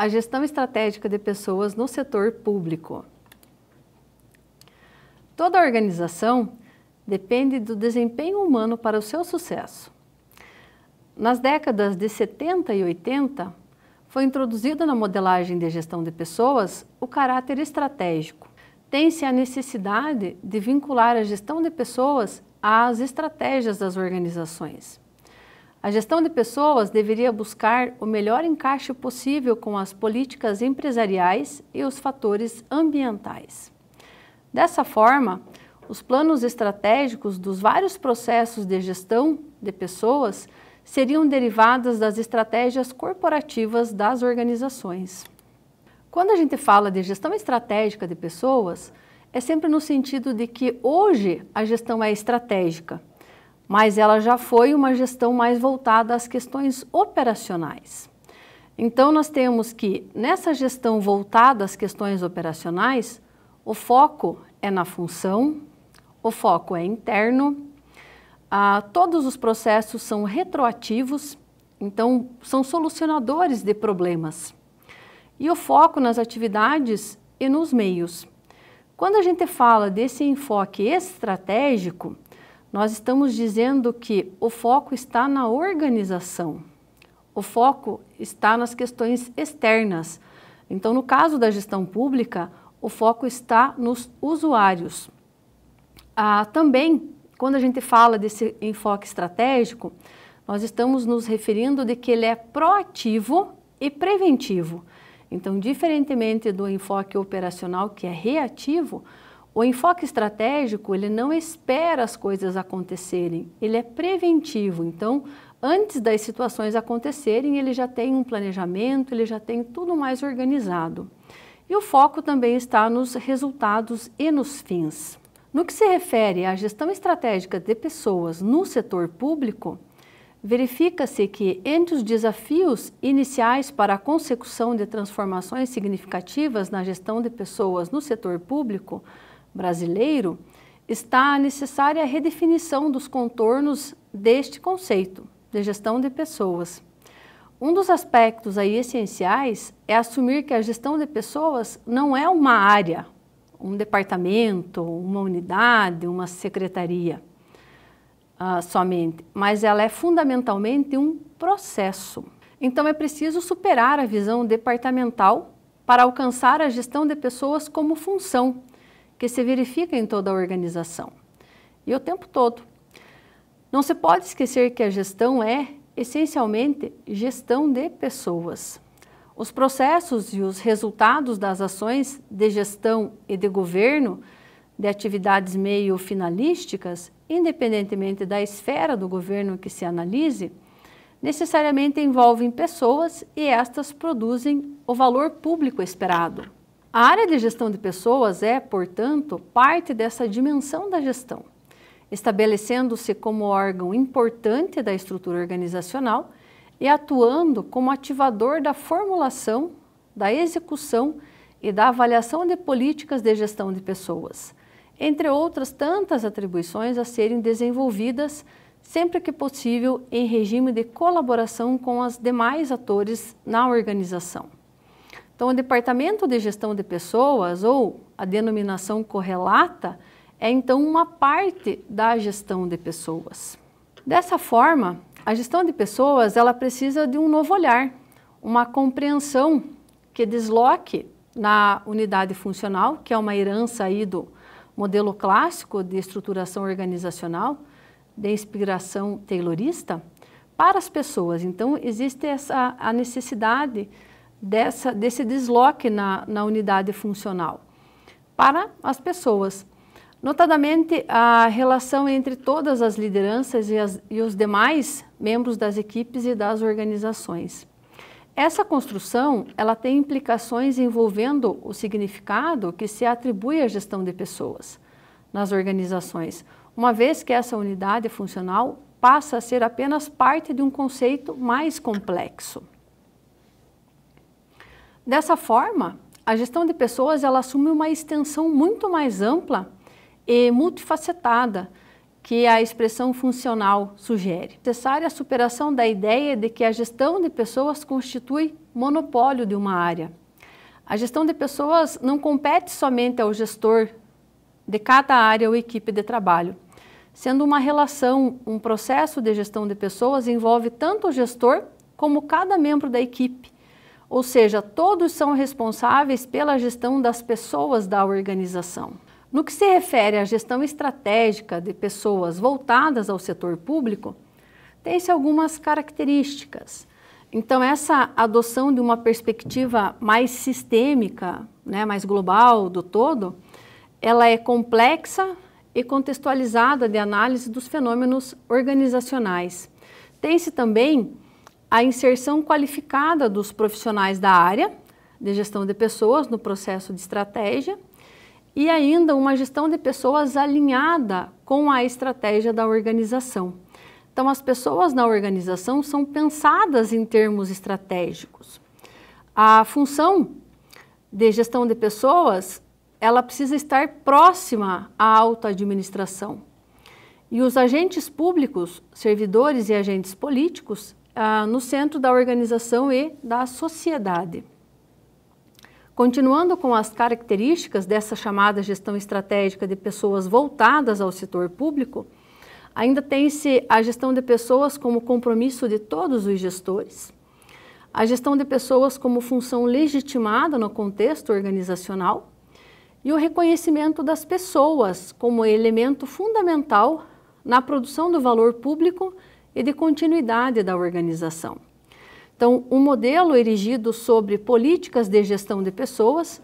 a gestão estratégica de pessoas no setor público. Toda organização depende do desempenho humano para o seu sucesso. Nas décadas de 70 e 80, foi introduzido na modelagem de gestão de pessoas o caráter estratégico. Tem-se a necessidade de vincular a gestão de pessoas às estratégias das organizações. A gestão de pessoas deveria buscar o melhor encaixe possível com as políticas empresariais e os fatores ambientais. Dessa forma, os planos estratégicos dos vários processos de gestão de pessoas seriam derivados das estratégias corporativas das organizações. Quando a gente fala de gestão estratégica de pessoas, é sempre no sentido de que hoje a gestão é estratégica, mas ela já foi uma gestão mais voltada às questões operacionais. Então, nós temos que, nessa gestão voltada às questões operacionais, o foco é na função, o foco é interno, ah, todos os processos são retroativos, então são solucionadores de problemas. E o foco nas atividades e nos meios. Quando a gente fala desse enfoque estratégico, nós estamos dizendo que o foco está na organização, o foco está nas questões externas. Então, no caso da gestão pública, o foco está nos usuários. Ah, também, quando a gente fala desse enfoque estratégico, nós estamos nos referindo de que ele é proativo e preventivo. Então, diferentemente do enfoque operacional, que é reativo, o enfoque estratégico, ele não espera as coisas acontecerem, ele é preventivo. Então, antes das situações acontecerem, ele já tem um planejamento, ele já tem tudo mais organizado. E o foco também está nos resultados e nos fins. No que se refere à gestão estratégica de pessoas no setor público, verifica-se que entre os desafios iniciais para a consecução de transformações significativas na gestão de pessoas no setor público, brasileiro está a necessária redefinição dos contornos deste conceito de gestão de pessoas. Um dos aspectos aí essenciais é assumir que a gestão de pessoas não é uma área, um departamento, uma unidade, uma secretaria uh, somente, mas ela é fundamentalmente um processo. Então é preciso superar a visão departamental para alcançar a gestão de pessoas como função que se verifica em toda a organização e o tempo todo. Não se pode esquecer que a gestão é, essencialmente, gestão de pessoas. Os processos e os resultados das ações de gestão e de governo de atividades meio finalísticas, independentemente da esfera do governo que se analise, necessariamente envolvem pessoas e estas produzem o valor público esperado. A área de gestão de pessoas é, portanto, parte dessa dimensão da gestão, estabelecendo-se como órgão importante da estrutura organizacional e atuando como ativador da formulação, da execução e da avaliação de políticas de gestão de pessoas, entre outras tantas atribuições a serem desenvolvidas sempre que possível em regime de colaboração com os demais atores na organização. Então, o Departamento de Gestão de Pessoas, ou a denominação correlata, é então uma parte da gestão de pessoas. Dessa forma, a gestão de pessoas ela precisa de um novo olhar, uma compreensão que desloque na unidade funcional, que é uma herança aí do modelo clássico de estruturação organizacional, de inspiração taylorista, para as pessoas. Então, existe essa a necessidade dessa, desse desloque na, na unidade funcional para as pessoas. Notadamente, a relação entre todas as lideranças e, as, e, os demais membros das equipes e das organizações. Essa construção ela tem implicações envolvendo o significado que se atribui à gestão de pessoas nas organizações, uma vez que essa unidade funcional passa a ser apenas parte de um conceito mais complexo. Dessa forma, a gestão de pessoas ela assume uma extensão muito mais ampla e multifacetada que a expressão funcional sugere. Necessária a superação da ideia de que a gestão de pessoas constitui monopólio de uma área. A gestão de pessoas não compete somente ao gestor de cada área ou equipe de trabalho. Sendo uma relação, um processo de gestão de pessoas envolve tanto o gestor como cada membro da equipe ou seja, todos são responsáveis pela gestão das pessoas da organização. No que se refere à gestão estratégica de pessoas voltadas ao setor público, tem-se algumas características. Então, essa adoção de uma perspectiva mais sistêmica, né, mais global do todo, ela é complexa e contextualizada de análise dos fenômenos organizacionais. Tem-se também a inserção qualificada dos profissionais da área de gestão de pessoas no processo de estratégia e ainda uma gestão de pessoas alinhada com a estratégia da organização. Então, as pessoas na organização são pensadas em termos estratégicos. A função de gestão de pessoas, ela precisa estar próxima à alta administração. E os agentes públicos, servidores e agentes políticos ah, no centro da organização e da sociedade. Continuando com as características dessa chamada gestão estratégica de pessoas voltadas ao setor público, ainda tem-se a gestão de pessoas como compromisso de todos os gestores, a gestão de pessoas como função legitimada no contexto organizacional e o reconhecimento das pessoas como elemento fundamental na produção do valor público e de continuidade da organização. Então, um modelo erigido sobre políticas de gestão de pessoas,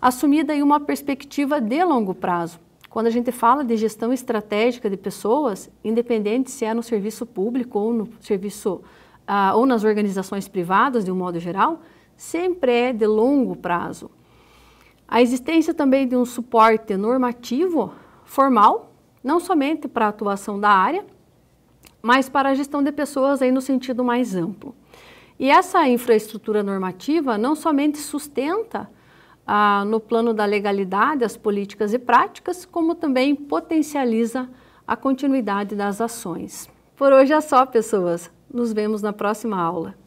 assumida em uma perspectiva de longo prazo. Quando a gente fala de gestão estratégica de pessoas, independente se é no serviço público ou no serviço ah, ou nas organizações privadas de um modo geral, sempre é de longo prazo. A existência também de um suporte normativo formal, não somente para a atuação da área, mas para a gestão de pessoas aí no sentido mais amplo. E essa infraestrutura normativa não somente sustenta ah, no plano da legalidade as políticas e práticas, como também potencializa a continuidade das ações. Por hoje é só, pessoas. Nos vemos na próxima aula.